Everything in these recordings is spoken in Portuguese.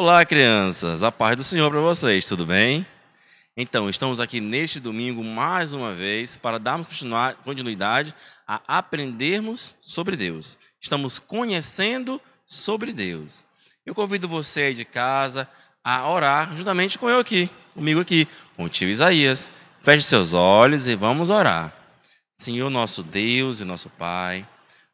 Olá, crianças! A paz do Senhor para vocês, tudo bem? Então, estamos aqui neste domingo mais uma vez para darmos continuidade a aprendermos sobre Deus. Estamos conhecendo sobre Deus. Eu convido você aí de casa a orar juntamente com eu aqui, comigo aqui, com o tio Isaías. Feche seus olhos e vamos orar. Senhor, nosso Deus e nosso Pai.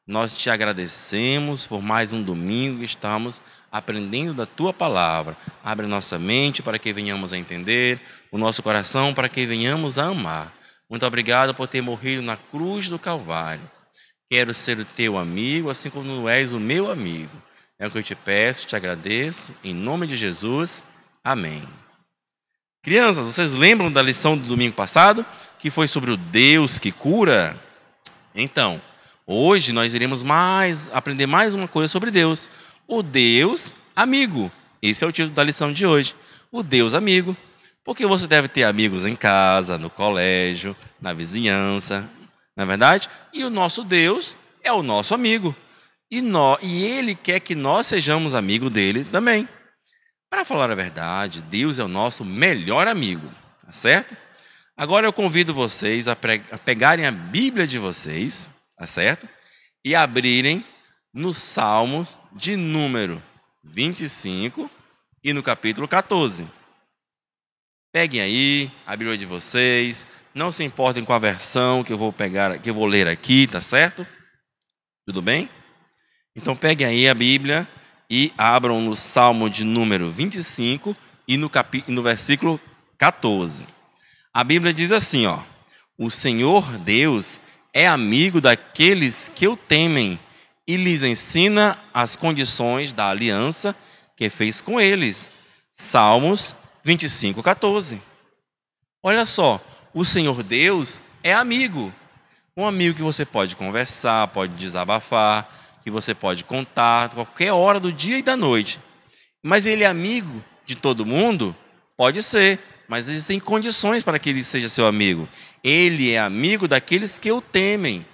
Nós te agradecemos por mais um domingo que estamos aprendendo da tua palavra. Abre nossa mente para que venhamos a entender, o nosso coração para que venhamos a amar. Muito obrigado por ter morrido na cruz do Calvário. Quero ser o teu amigo, assim como és o meu amigo. É o que eu te peço, te agradeço. Em nome de Jesus, amém. Crianças, vocês lembram da lição do domingo passado? Que foi sobre o Deus que cura? Então. Hoje nós iremos mais aprender mais uma coisa sobre Deus. O Deus amigo. Esse é o título da lição de hoje. O Deus amigo. Porque você deve ter amigos em casa, no colégio, na vizinhança, na é verdade? E o nosso Deus é o nosso amigo. E, nós, e ele quer que nós sejamos amigo dele também. Para falar a verdade, Deus é o nosso melhor amigo, tá certo? Agora eu convido vocês a, a pegarem a Bíblia de vocês tá certo? E abrirem no Salmo de número 25 e no capítulo 14. Peguem aí a Bíblia de vocês, não se importem com a versão que eu vou pegar, que eu vou ler aqui, tá certo? Tudo bem? Então peguem aí a Bíblia e abram no Salmo de número 25 e no, capi, no versículo 14. A Bíblia diz assim, ó: O Senhor Deus é amigo daqueles que o temem e lhes ensina as condições da aliança que fez com eles. Salmos 25, 14. Olha só, o Senhor Deus é amigo. Um amigo que você pode conversar, pode desabafar, que você pode contar qualquer hora do dia e da noite. Mas ele é amigo de todo mundo? Pode ser, mas existem condições para que ele seja seu amigo. Ele é amigo daqueles que o temem.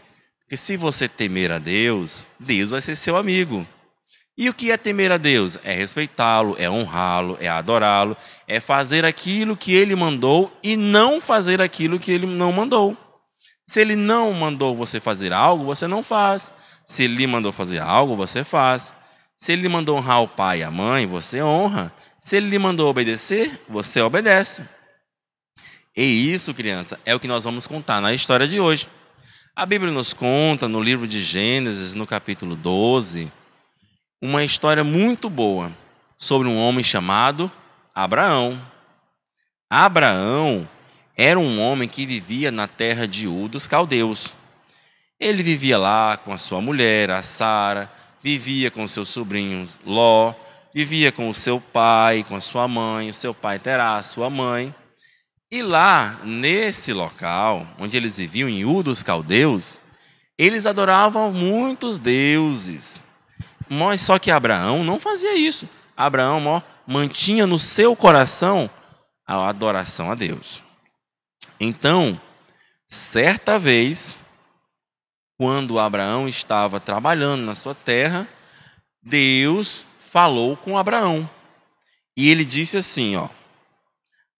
Porque se você temer a Deus, Deus vai ser seu amigo. E o que é temer a Deus? É respeitá-lo, é honrá-lo, é adorá-lo, é fazer aquilo que ele mandou e não fazer aquilo que ele não mandou. Se ele não mandou você fazer algo, você não faz. Se ele mandou fazer algo, você faz. Se ele lhe mandou honrar o pai e a mãe, você honra. Se ele lhe mandou obedecer, você obedece. E isso, criança, é o que nós vamos contar na história de hoje. A Bíblia nos conta, no livro de Gênesis, no capítulo 12, uma história muito boa sobre um homem chamado Abraão. Abraão era um homem que vivia na terra de U dos caldeus. Ele vivia lá com a sua mulher, a Sara, vivia com seu sobrinho Ló, vivia com o seu pai, com a sua mãe, o seu pai terá a sua mãe. E lá, nesse local, onde eles viviam, em U dos Caldeus, eles adoravam muitos deuses. Mas só que Abraão não fazia isso. Abraão ó, mantinha no seu coração a adoração a Deus. Então, certa vez, quando Abraão estava trabalhando na sua terra, Deus falou com Abraão. E ele disse assim, ó: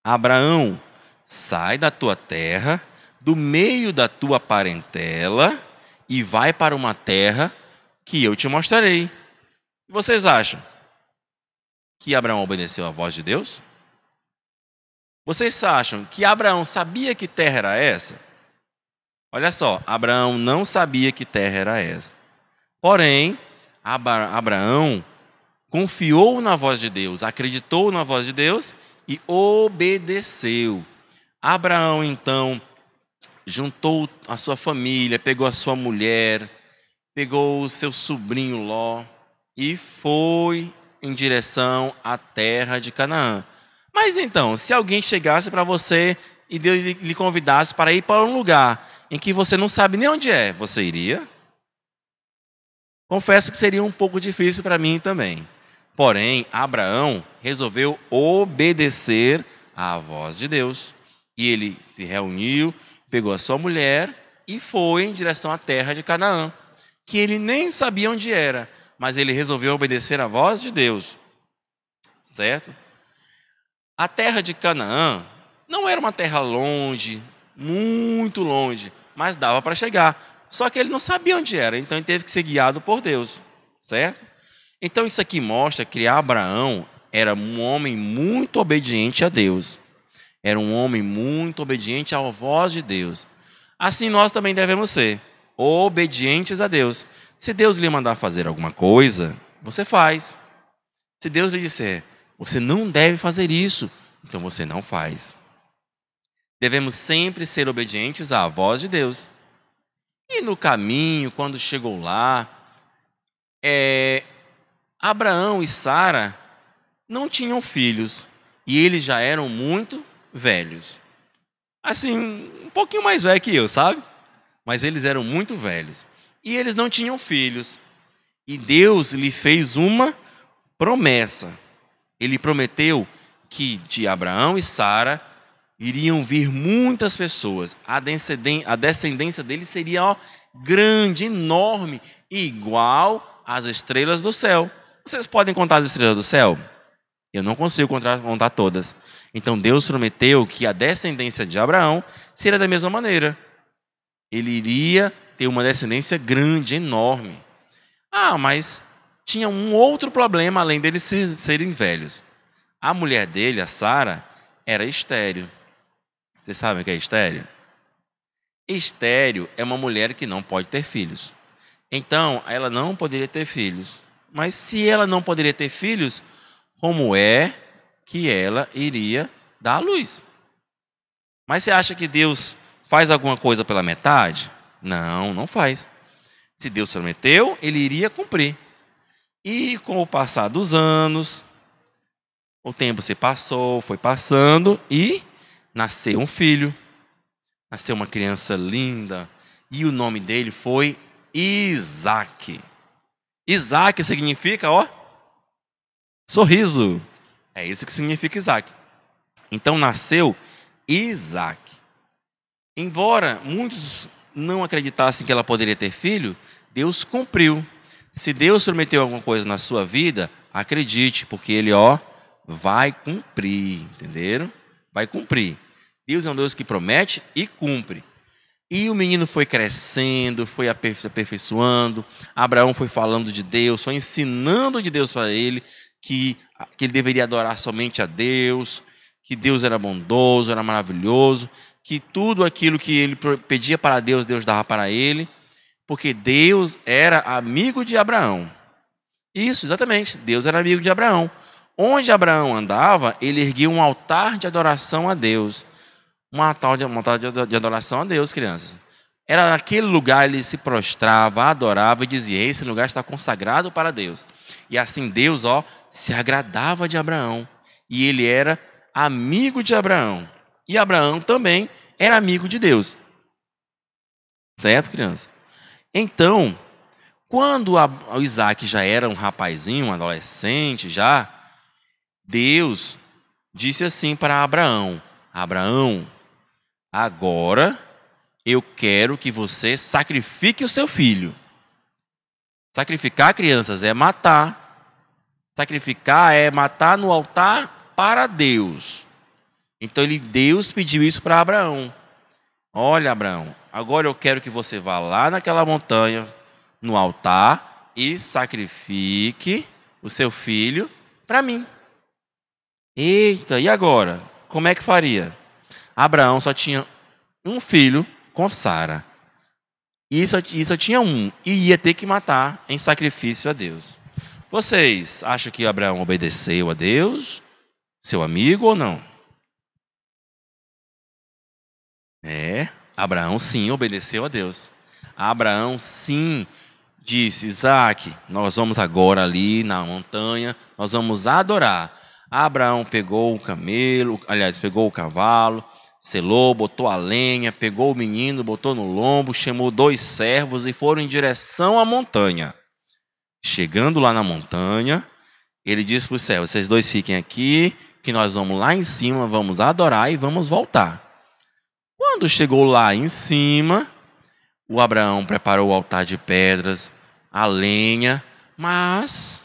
Abraão, sai da tua terra, do meio da tua parentela e vai para uma terra que eu te mostrarei. E vocês acham que Abraão obedeceu à voz de Deus? Vocês acham que Abraão sabia que terra era essa? Olha só, Abraão não sabia que terra era essa. Porém, Abraão confiou na voz de Deus, acreditou na voz de Deus e obedeceu. Abraão, então, juntou a sua família, pegou a sua mulher, pegou o seu sobrinho Ló e foi em direção à terra de Canaã. Mas então, se alguém chegasse para você e Deus lhe convidasse para ir para um lugar em que você não sabe nem onde é, você iria? Confesso que seria um pouco difícil para mim também. Porém, Abraão resolveu obedecer à voz de Deus. E ele se reuniu, pegou a sua mulher e foi em direção à terra de Canaã, que ele nem sabia onde era, mas ele resolveu obedecer à voz de Deus. Certo? A terra de Canaã não era uma terra longe, muito longe, mas dava para chegar. Só que ele não sabia onde era, então ele teve que ser guiado por Deus, certo? Então isso aqui mostra que Abraão era um homem muito obediente a Deus. Era um homem muito obediente à voz de Deus. Assim nós também devemos ser obedientes a Deus. Se Deus lhe mandar fazer alguma coisa, você faz. Se Deus lhe disser, você não deve fazer isso, então você não faz. Devemos sempre ser obedientes à voz de Deus. E no caminho, quando chegou lá, é, Abraão e Sara não tinham filhos e eles já eram muito velhos. Assim, um pouquinho mais velho que eu, sabe? Mas eles eram muito velhos e eles não tinham filhos. E Deus lhe fez uma promessa. Ele prometeu que de Abraão e Sara iriam vir muitas pessoas. A descendência dele seria ó, grande, enorme, igual às estrelas do céu. Vocês podem contar as estrelas do céu? Eu não consigo contar, contar todas. Então Deus prometeu que a descendência de Abraão seria da mesma maneira. Ele iria ter uma descendência grande, enorme. Ah, mas tinha um outro problema além deles serem velhos. A mulher dele, a Sara, era estéreo. Vocês sabem o que é estéreo? Estéreo é uma mulher que não pode ter filhos. Então, ela não poderia ter filhos. Mas se ela não poderia ter filhos, como é que ela iria dar à luz? Mas você acha que Deus faz alguma coisa pela metade? Não, não faz. Se Deus prometeu, ele iria cumprir. E com o passar dos anos, o tempo se passou, foi passando e nasceu um filho, nasceu uma criança linda, e o nome dele foi Isaac. Isaac significa, ó, sorriso. É isso que significa Isaac. Então nasceu Isaac. Embora muitos não acreditassem que ela poderia ter filho, Deus cumpriu. Se Deus prometeu alguma coisa na sua vida, acredite, porque ele, ó, vai cumprir, entenderam? vai cumprir. Deus é um Deus que promete e cumpre. E o menino foi crescendo, foi aperfeiçoando. Abraão foi falando de Deus, foi ensinando de Deus para ele que, ah, que ele deveria adorar somente a Deus, que Deus era bondoso, era maravilhoso, que tudo aquilo que ele pedia para Deus, Deus dava para ele, porque Deus era amigo de Abraão. Isso, exatamente. Deus era amigo de Abraão. Onde Abraão andava, ele erguia um altar de adoração a Deus. Um altar de, um altar de adoração a Deus, crianças. Era naquele lugar ele se prostrava, adorava e dizia: Esse lugar está consagrado para Deus. E assim Deus, ó, se agradava de Abraão. E ele era amigo de Abraão. E Abraão também era amigo de Deus. Certo, criança? Então, quando Isaac já era um rapazinho, um adolescente, já, Deus disse assim para Abraão: Abraão, agora eu quero que você sacrifique o seu filho. Sacrificar crianças é matar. Sacrificar é matar no altar para Deus. Então ele, Deus pediu isso para Abraão. Olha, Abraão, agora eu quero que você vá lá naquela montanha, no altar, e sacrifique o seu filho para mim. Eita, e agora? Como é que faria? Abraão só tinha um filho com Sara. E só, e só tinha um. E ia ter que matar em sacrifício a Deus. Vocês acham que Abraão obedeceu a Deus, seu amigo ou não? É, Abraão sim obedeceu a Deus. Abraão sim disse: Isaac, nós vamos agora ali na montanha, nós vamos adorar. Abraão pegou o camelo, aliás, pegou o cavalo, selou, botou a lenha, pegou o menino, botou no lombo, chamou dois servos e foram em direção à montanha. Chegando lá na montanha, ele disse para os servos: Vocês dois fiquem aqui, que nós vamos lá em cima, vamos adorar e vamos voltar. Quando chegou lá em cima, o Abraão preparou o altar de pedras, a lenha, mas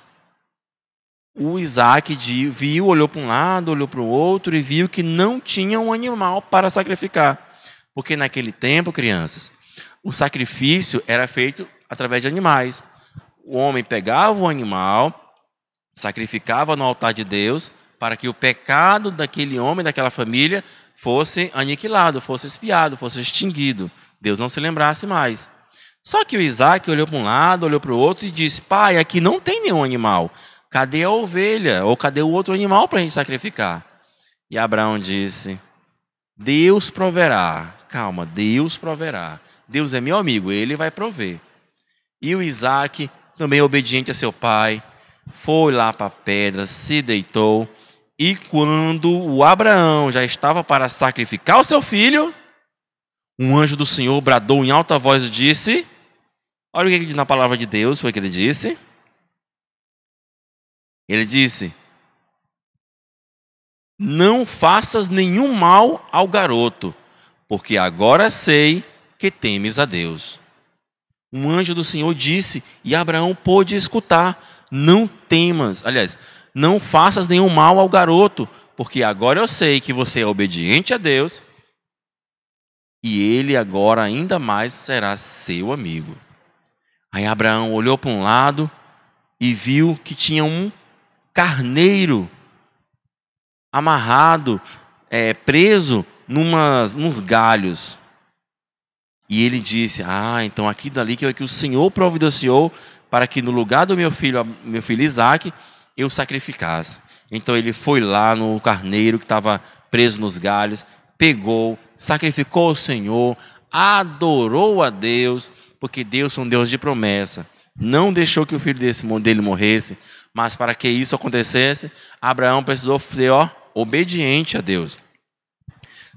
o Isaac viu, olhou para um lado, olhou para o outro e viu que não tinha um animal para sacrificar. Porque naquele tempo, crianças, o sacrifício era feito através de animais. O homem pegava o animal, sacrificava no altar de Deus, para que o pecado daquele homem, daquela família, fosse aniquilado, fosse espiado, fosse extinguido. Deus não se lembrasse mais. Só que o Isaac olhou para um lado, olhou para o outro e disse: Pai, aqui não tem nenhum animal. Cadê a ovelha? Ou cadê o outro animal para a gente sacrificar? E Abraão disse: Deus proverá. Calma, Deus proverá. Deus é meu amigo, ele vai prover. E o Isaac, também obediente a seu pai, foi lá para a pedra, se deitou. E quando o Abraão já estava para sacrificar o seu filho, um anjo do Senhor bradou em alta voz e disse: Olha o que ele é diz na palavra de Deus, foi o que ele disse. Ele disse: Não faças nenhum mal ao garoto, porque agora sei que temes a Deus. Um anjo do Senhor disse, e Abraão pôde escutar: Não temas, aliás, não faças nenhum mal ao garoto, porque agora eu sei que você é obediente a Deus e ele agora ainda mais será seu amigo. Aí Abraão olhou para um lado e viu que tinha um carneiro amarrado, é, preso numas, nos galhos. E ele disse: Ah, então aqui dali que, é que o Senhor providenciou para que no lugar do meu filho, meu filho Isaac, eu sacrificasse. Então ele foi lá no carneiro que estava preso nos galhos, pegou, sacrificou o Senhor, adorou a Deus, porque Deus é um Deus de promessa não deixou que o filho desse, dele morresse, mas para que isso acontecesse, Abraão precisou ser ó, obediente a Deus.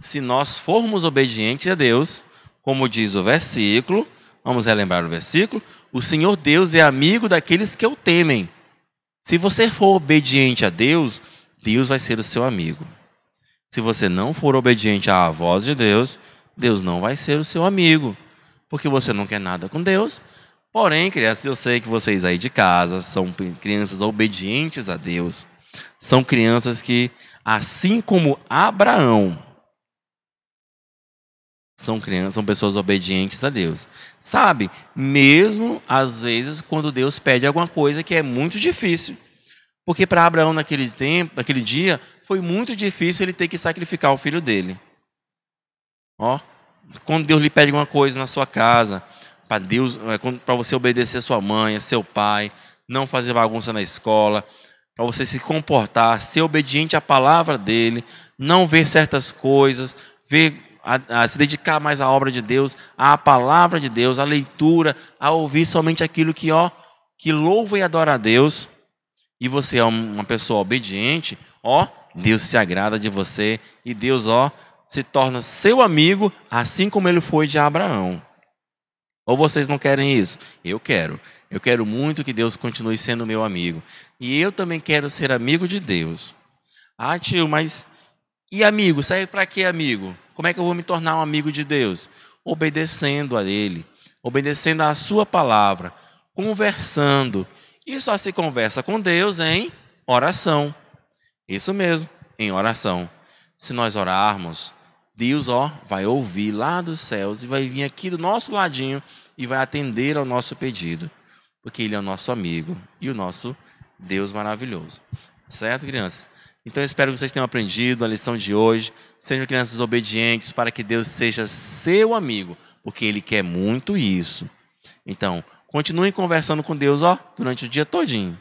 Se nós formos obedientes a Deus, como diz o versículo, vamos relembrar o versículo: o Senhor Deus é amigo daqueles que o temem. Se você for obediente a Deus, Deus vai ser o seu amigo. Se você não for obediente à voz de Deus, Deus não vai ser o seu amigo, porque você não quer nada com Deus, Porém, crianças, eu sei que vocês aí de casa são crianças obedientes a Deus. São crianças que, assim como Abraão, são crianças, são pessoas obedientes a Deus. Sabe? Mesmo às vezes quando Deus pede alguma coisa que é muito difícil. Porque para Abraão naquele tempo, naquele dia, foi muito difícil ele ter que sacrificar o filho dele. Ó, quando Deus lhe pede alguma coisa na sua casa, para Deus, é, para você obedecer sua mãe, seu pai, não fazer bagunça na escola, para você se comportar, ser obediente à palavra dele, não ver certas coisas, ver a, a, se dedicar mais à obra de Deus, à palavra de Deus, à leitura, a ouvir somente aquilo que ó, que louva e adora a Deus. E você é uma pessoa obediente, ó, Deus se agrada de você e Deus, ó, se torna seu amigo, assim como ele foi de Abraão. Ou vocês não querem isso? Eu quero. Eu quero muito que Deus continue sendo meu amigo. E eu também quero ser amigo de Deus. Ah, tio, mas e amigo? Serve para que amigo? Como é que eu vou me tornar um amigo de Deus? Obedecendo a Ele, obedecendo à Sua palavra, conversando. E só se conversa com Deus em oração. Isso mesmo, em oração. Se nós orarmos, Deus, ó, vai ouvir lá dos céus e vai vir aqui do nosso ladinho e vai atender ao nosso pedido, porque ele é o nosso amigo e o nosso Deus maravilhoso. Certo, crianças? Então eu espero que vocês tenham aprendido a lição de hoje. Sejam crianças obedientes para que Deus seja seu amigo, porque ele quer muito isso. Então, continuem conversando com Deus, ó, durante o dia todinho.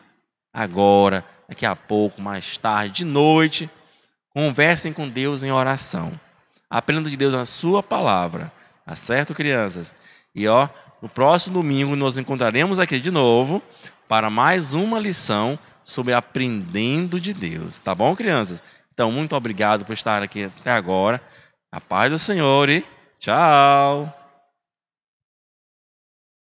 Agora, daqui a pouco, mais tarde, de noite, conversem com Deus em oração. Aprenda de Deus na sua palavra. Tá certo, crianças? E ó, no próximo domingo nos encontraremos aqui de novo para mais uma lição sobre aprendendo de Deus. Tá bom, crianças? Então, muito obrigado por estar aqui até agora. A paz do Senhor e tchau!